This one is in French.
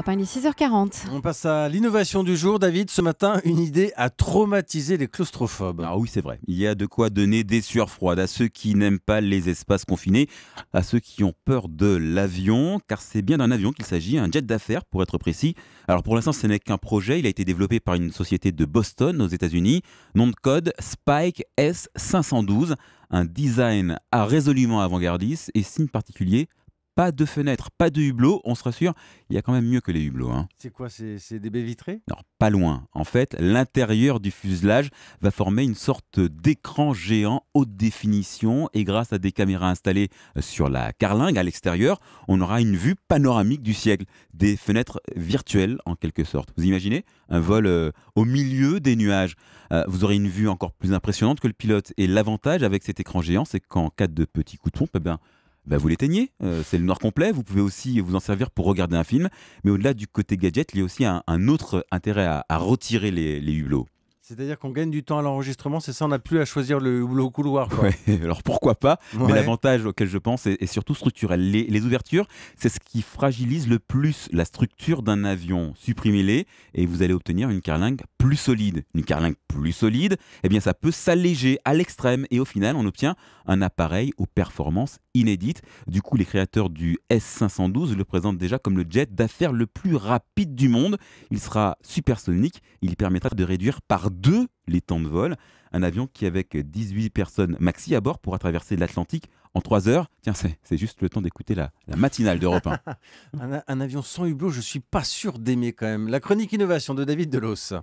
6h40. On passe à l'innovation du jour, David. Ce matin, une idée a traumatisé les claustrophobes. Ah oui, c'est vrai. Il y a de quoi donner des sueurs froides à ceux qui n'aiment pas les espaces confinés, à ceux qui ont peur de l'avion, car c'est bien d'un avion qu'il s'agit, un jet d'affaires pour être précis. Alors pour l'instant, ce n'est qu'un projet. Il a été développé par une société de Boston aux États-Unis. Nom de code Spike S512. Un design à résolument avant-gardiste et signe particulier pas de fenêtres, pas de hublots, on se rassure, il y a quand même mieux que les hublots. Hein. C'est quoi C'est des baies vitrées Non, pas loin. En fait, l'intérieur du fuselage va former une sorte d'écran géant haute définition et grâce à des caméras installées euh, sur la carlingue à l'extérieur, on aura une vue panoramique du siècle, des fenêtres virtuelles en quelque sorte. Vous imaginez un vol euh, au milieu des nuages. Euh, vous aurez une vue encore plus impressionnante que le pilote et l'avantage avec cet écran géant, c'est qu'en cas de petit coup de pompe, eh bah, vous l'éteignez, euh, c'est le noir complet, vous pouvez aussi vous en servir pour regarder un film, mais au-delà du côté gadget, il y a aussi un, autre intérêt à, retirer les, hublots. C'est-à-dire qu'on gagne du temps à l'enregistrement, c'est ça, on n'a plus à choisir le hublot couloir. alors pourquoi pas Mais l'avantage auquel je pense est, surtout structurel. Les, les ouvertures, c'est ce qui fragilise le plus la structure d'un avion. Supprimez-les et vous allez obtenir une carlingue plus solide. Une carlingue plus solide, eh bien ça peut s'alléger à l'extrême et au final on obtient un appareil aux performances inédites. Du coup les créateurs du S512 le présentent déjà comme le jet d'affaires le plus rapide du monde. Il sera supersonique, il permettra de réduire par deux les temps de vol. Un avion qui avec 18 personnes maxi à bord pourra traverser l'Atlantique en 3 heures. Tiens, c'est juste le temps d'écouter la, matinale d'Europe un, avion sans hublot, je ne suis pas sûr d'aimer quand même. La chronique innovation de David Delos.